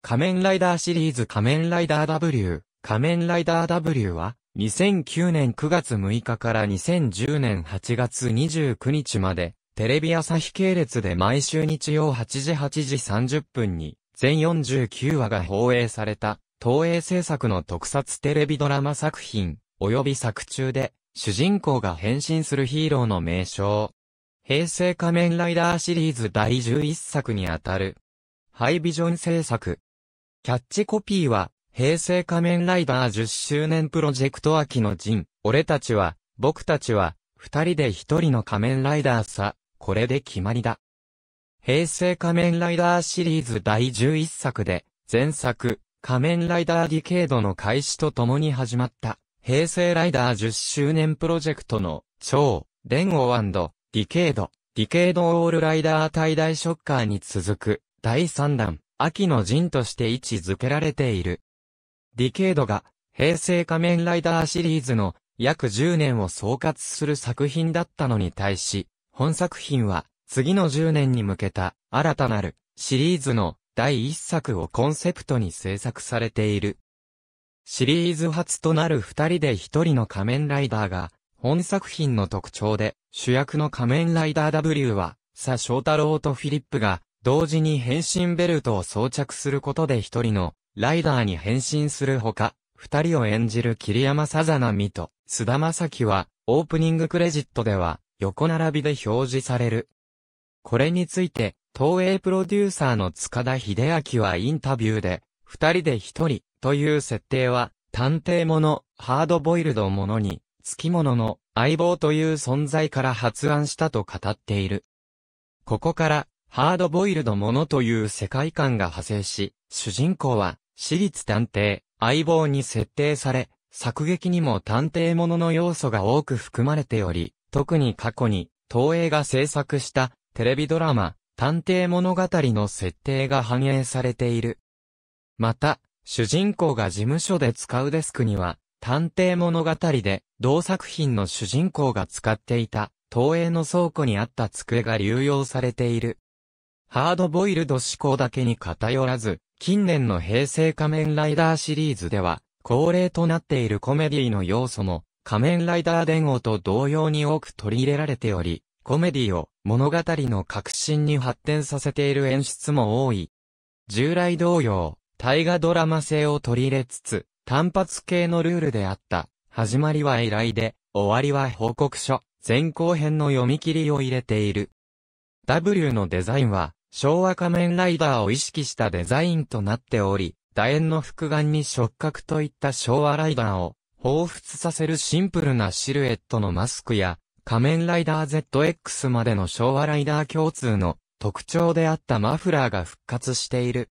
仮面ライダーシリーズ仮面ライダー W、仮面ライダー W は、2009年9月6日から2010年8月29日まで、テレビ朝日系列で毎週日曜8時8時30分に、全49話が放映された、東映制作の特撮テレビドラマ作品、及び作中で、主人公が変身するヒーローの名称。平成仮面ライダーシリーズ第11作にあたる。ハイビジョン制作、キャッチコピーは、平成仮面ライダー10周年プロジェクト秋の陣、俺たちは、僕たちは、二人で一人の仮面ライダーさ、これで決まりだ。平成仮面ライダーシリーズ第11作で、前作、仮面ライダーディケードの開始とともに始まった、平成ライダー10周年プロジェクトの、超、連王＆ディケード、ディケードオールライダー対大ショッカーに続く、第3弾。秋の陣として位置づけられている。ディケードが平成仮面ライダーシリーズの約10年を総括する作品だったのに対し、本作品は次の10年に向けた新たなるシリーズの第1作をコンセプトに制作されている。シリーズ初となる2人で1人の仮面ライダーが本作品の特徴で主役の仮面ライダー W は佐翔太郎とフィリップが同時に変身ベルトを装着することで一人のライダーに変身するほか、二人を演じる桐山さざなみと菅田正樹はオープニングクレジットでは横並びで表示される。これについて東映プロデューサーの塚田秀明はインタビューで二人で一人という設定は探偵もの、ハードボイルドものに、月き物の相棒という存在から発案したと語っている。ここからハードボイルドものという世界観が派生し、主人公は、私立探偵、相棒に設定され、作劇にも探偵ものの要素が多く含まれており、特に過去に、東映が制作した、テレビドラマ、探偵物語の設定が反映されている。また、主人公が事務所で使うデスクには、探偵物語で、同作品の主人公が使っていた、東映の倉庫にあった机が流用されている。ハードボイルド思考だけに偏らず、近年の平成仮面ライダーシリーズでは、恒例となっているコメディの要素も、仮面ライダー伝言と同様に多く取り入れられており、コメディを物語の革新に発展させている演出も多い。従来同様、大河ドラマ性を取り入れつつ、単発系のルールであった、始まりは依頼で、終わりは報告書、前後編の読み切りを入れている。W のデザインは、昭和仮面ライダーを意識したデザインとなっており、楕円の複眼に触覚といった昭和ライダーを彷彿させるシンプルなシルエットのマスクや、仮面ライダー ZX までの昭和ライダー共通の特徴であったマフラーが復活している。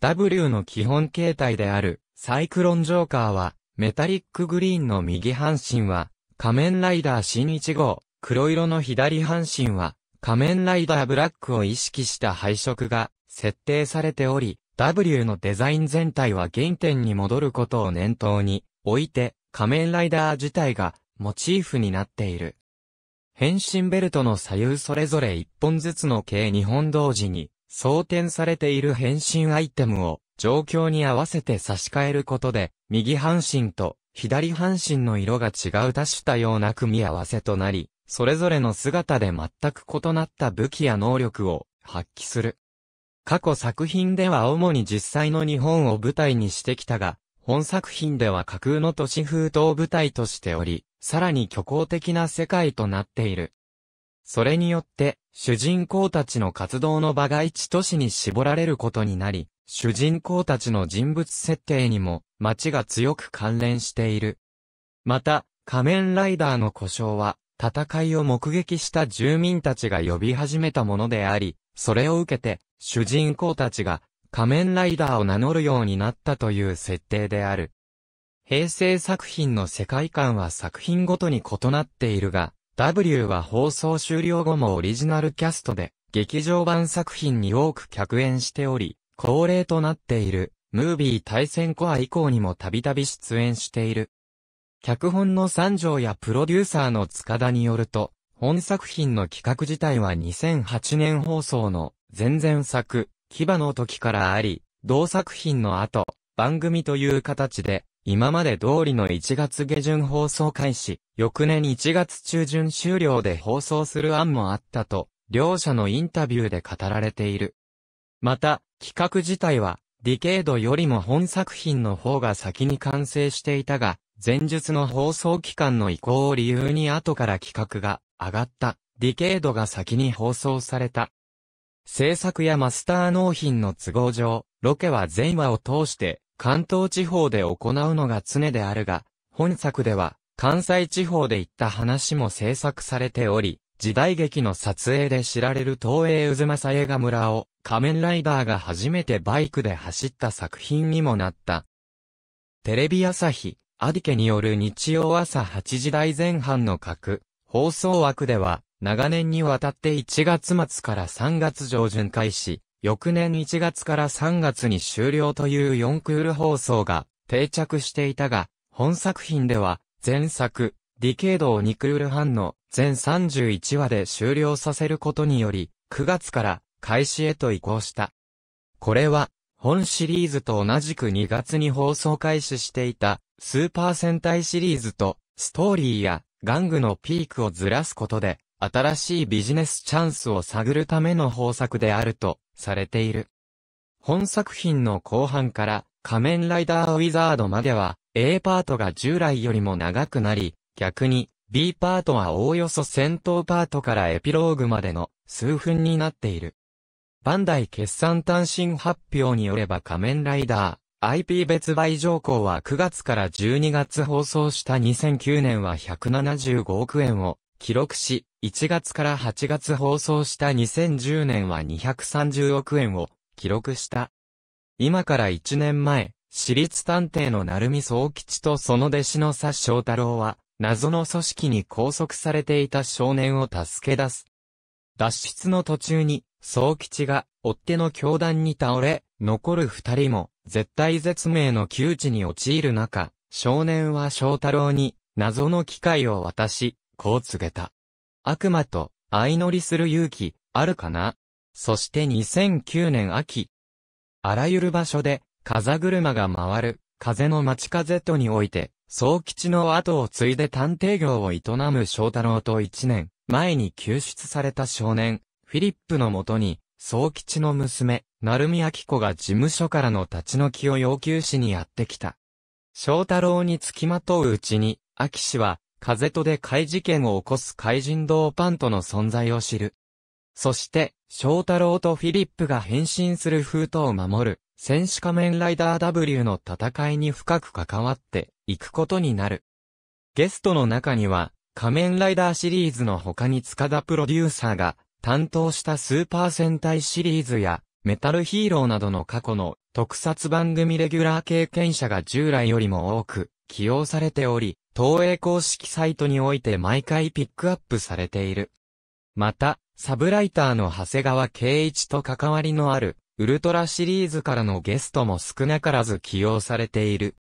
W の基本形態であるサイクロンジョーカーは、メタリックグリーンの右半身は、仮面ライダー新1号、黒色の左半身は、仮面ライダーブラックを意識した配色が設定されており、W のデザイン全体は原点に戻ることを念頭に置いて仮面ライダー自体がモチーフになっている。変身ベルトの左右それぞれ1本ずつの計2本同時に装填されている変身アイテムを状況に合わせて差し替えることで右半身と左半身の色が違う多種多様な組み合わせとなり、それぞれの姿で全く異なった武器や能力を発揮する。過去作品では主に実際の日本を舞台にしてきたが、本作品では架空の都市風と舞台としており、さらに虚構的な世界となっている。それによって、主人公たちの活動の場が一都市に絞られることになり、主人公たちの人物設定にも、街が強く関連している。また、仮面ライダーの故障は、戦いを目撃した住民たちが呼び始めたものであり、それを受けて、主人公たちが仮面ライダーを名乗るようになったという設定である。平成作品の世界観は作品ごとに異なっているが、W は放送終了後もオリジナルキャストで、劇場版作品に多く客演しており、恒例となっている、ムービー対戦コア以降にもたびたび出演している。脚本の三条やプロデューサーの塚田によると、本作品の企画自体は2008年放送の前々作、牙の時からあり、同作品の後、番組という形で、今まで通りの1月下旬放送開始、翌年1月中旬終了で放送する案もあったと、両者のインタビューで語られている。また、企画自体は、ディケードよりも本作品の方が先に完成していたが、前述の放送期間の移行を理由に後から企画が上がったディケードが先に放送された。制作やマスター納品の都合上、ロケは全話を通して関東地方で行うのが常であるが、本作では関西地方で行った話も制作されており、時代劇の撮影で知られる東映渦政映画村を仮面ライダーが初めてバイクで走った作品にもなった。テレビ朝日、アディケによる日曜朝8時台前半の各放送枠では、長年にわたって1月末から3月上旬開始、翌年1月から3月に終了という4クール放送が定着していたが、本作品では、前作、ディケードを2クール半の全31話で終了させることにより、9月から開始へと移行した。これは、本シリーズと同じく2月に放送開始していたスーパー戦隊シリーズとストーリーや玩具のピークをずらすことで新しいビジネスチャンスを探るための方策であるとされている。本作品の後半から仮面ライダーウィザードまでは A パートが従来よりも長くなり逆に B パートはおおよそ戦闘パートからエピローグまでの数分になっている。バンダイ決算単身発表によれば仮面ライダー、IP 別売条項は9月から12月放送した2009年は175億円を記録し、1月から8月放送した2010年は230億円を記録した。今から1年前、私立探偵の成海総吉とその弟子の佐翔太郎は、謎の組織に拘束されていた少年を助け出す脱出の途中に、宗吉が、追っ手の教団に倒れ、残る二人も、絶対絶命の窮地に陥る中、少年は翔太郎に、謎の機会を渡し、こう告げた。悪魔と、相乗りする勇気、あるかなそして2009年秋。あらゆる場所で、風車が回る、風の街風とにおいて、宗吉の後を継いで探偵業を営む翔太郎と一年、前に救出された少年、フィリップのもとに、総吉の娘、成美明子が事務所からの立ち退きを要求しにやってきた。翔太郎に付きまとううちに、明氏は、風とで怪事件を起こす怪人堂パントの存在を知る。そして、翔太郎とフィリップが変身する封筒を守る、戦士仮面ライダー W の戦いに深く関わっていくことになる。ゲストの中には、仮面ライダーシリーズの他に塚田プロデューサーが担当したスーパー戦隊シリーズやメタルヒーローなどの過去の特撮番組レギュラー経験者が従来よりも多く起用されており、東映公式サイトにおいて毎回ピックアップされている。また、サブライターの長谷川圭一と関わりのある、ウルトラシリーズからのゲストも少なからず起用されている。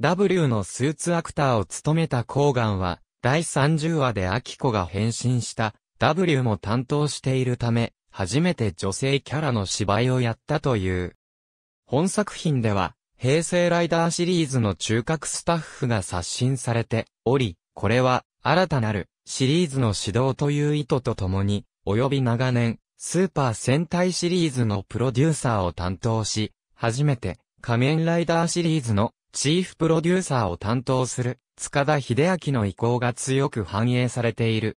W のスーツアクターを務めたコーガンは、第30話でアキコが変身した W も担当しているため、初めて女性キャラの芝居をやったという。本作品では、平成ライダーシリーズの中核スタッフが刷新されており、これは新たなるシリーズの指導という意図とともに、及び長年、スーパー戦隊シリーズのプロデューサーを担当し、初めて仮面ライダーシリーズのチーフプロデューサーを担当する塚田秀明の意向が強く反映されている。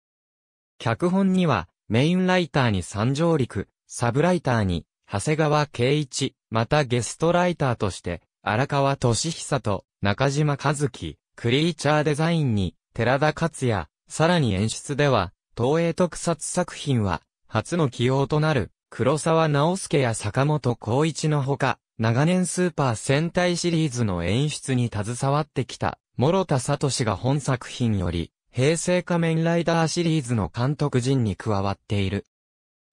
脚本には、メインライターに三上陸、サブライターに、長谷川圭一、またゲストライターとして、荒川俊久と中島和樹、クリーチャーデザインに、寺田克也、さらに演出では、東映特撮作品は、初の起用となる、黒沢直介や坂本孝一のほか、長年スーパー戦隊シリーズの演出に携わってきた、諸田聡が本作品より、平成仮面ライダーシリーズの監督陣に加わっている。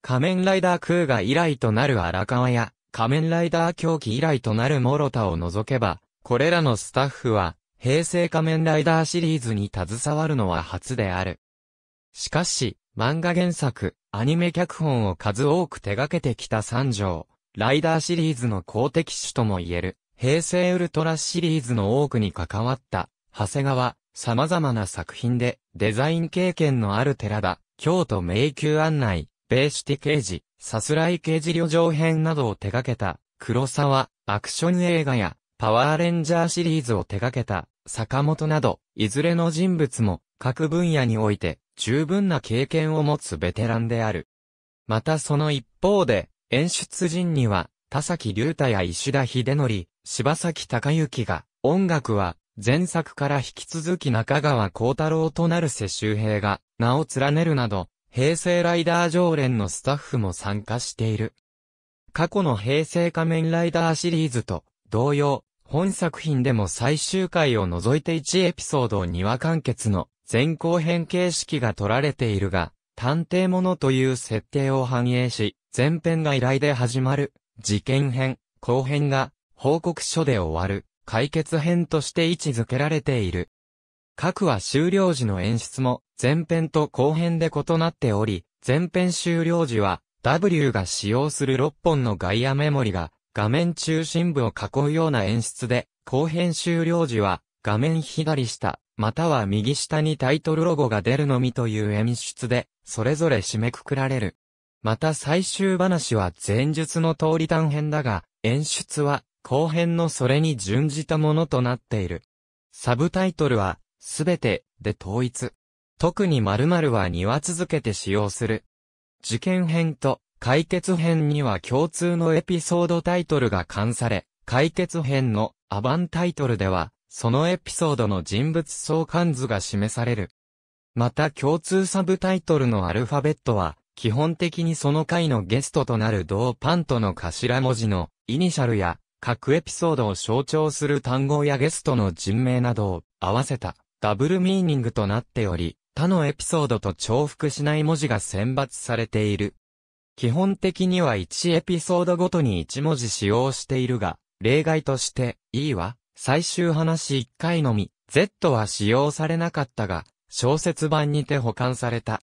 仮面ライダークがガ以来となる荒川や、仮面ライダー狂気以来となる諸田を除けば、これらのスタッフは、平成仮面ライダーシリーズに携わるのは初である。しかし、漫画原作、アニメ脚本を数多く手掛けてきた三条、ライダーシリーズの公的主とも言える、平成ウルトラシリーズの多くに関わった、長谷川、様々な作品で、デザイン経験のある寺田、京都迷宮案内、ベーシティ刑事、さすらい刑事旅情編などを手掛けた、黒沢、アクション映画や、パワーレンジャーシリーズを手掛けた、坂本など、いずれの人物も、各分野において、十分な経験を持つベテランである。またその一方で、演出陣には、田崎隆太や石田秀則、柴崎隆之が、音楽は、前作から引き続き中川幸太郎となる世襲兵が、名を連ねるなど、平成ライダー常連のスタッフも参加している。過去の平成仮面ライダーシリーズと、同様、本作品でも最終回を除いて1エピソード2話完結の前後編形式が取られているが、探偵者という設定を反映し、前編が依頼で始まる、事件編、後編が報告書で終わる、解決編として位置づけられている。各話終了時の演出も前編と後編で異なっており、前編終了時は W が使用する6本の外野メモリが画面中心部を囲うような演出で、後編終了時は画面左下、または右下にタイトルロゴが出るのみという演出で、それぞれ締めくくられる。また最終話は前述の通り短編だが、演出は後編のそれに準じたものとなっている。サブタイトルは、すべて、で統一。特に〇〇は庭続けて使用する。事件編と解決編には共通のエピソードタイトルが関され、解決編のアバンタイトルでは、そのエピソードの人物相関図が示される。また共通サブタイトルのアルファベットは、基本的にその回のゲストとなる同パンとの頭文字のイニシャルや各エピソードを象徴する単語やゲストの人名などを合わせたダブルミーニングとなっており、他のエピソードと重複しない文字が選抜されている。基本的には1エピソードごとに1文字使用しているが、例外として、E は最終話1回のみ、Z は使用されなかったが、小説版にて保管された。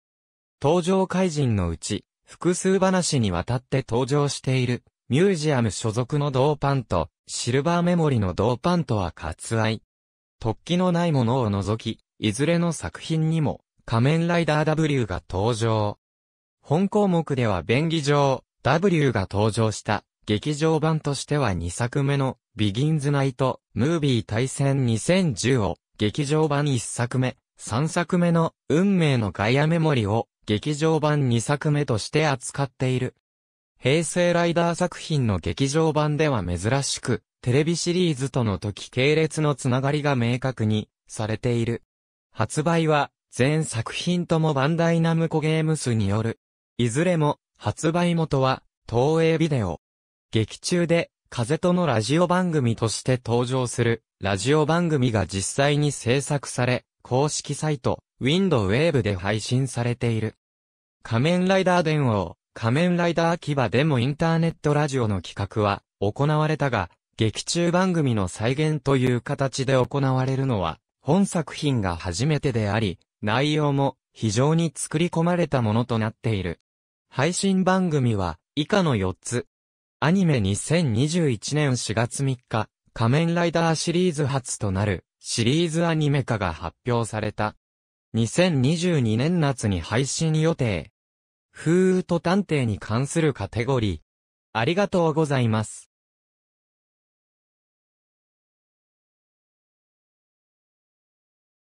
登場怪人のうち、複数話にわたって登場しているミュージアム所属の銅パンと、シルバーメモリの銅パンとは割愛。突起のないものを除き、いずれの作品にも、仮面ライダー W が登場。本項目では便宜上、W が登場した劇場版としては2作目のビギンズナイトムービー対戦2010を劇場版1作目、3作目の運命のガイアメモリを劇場版2作目として扱っている。平成ライダー作品の劇場版では珍しく、テレビシリーズとの時系列のつながりが明確にされている。発売は、全作品ともバンダイナムコゲームスによる。いずれも、発売元は、東映ビデオ。劇中で、風とのラジオ番組として登場する、ラジオ番組が実際に制作され、公式サイト、ウィンドウェーブで配信されている。仮面ライダー伝王、仮面ライダー牙でもインターネットラジオの企画は行われたが、劇中番組の再現という形で行われるのは、本作品が初めてであり、内容も非常に作り込まれたものとなっている。配信番組は以下の4つ。アニメ2021年4月3日、仮面ライダーシリーズ初となるシリーズアニメ化が発表された。2022年夏に配信予定。風雨と探偵に関するカテゴリー。ありがとうございます。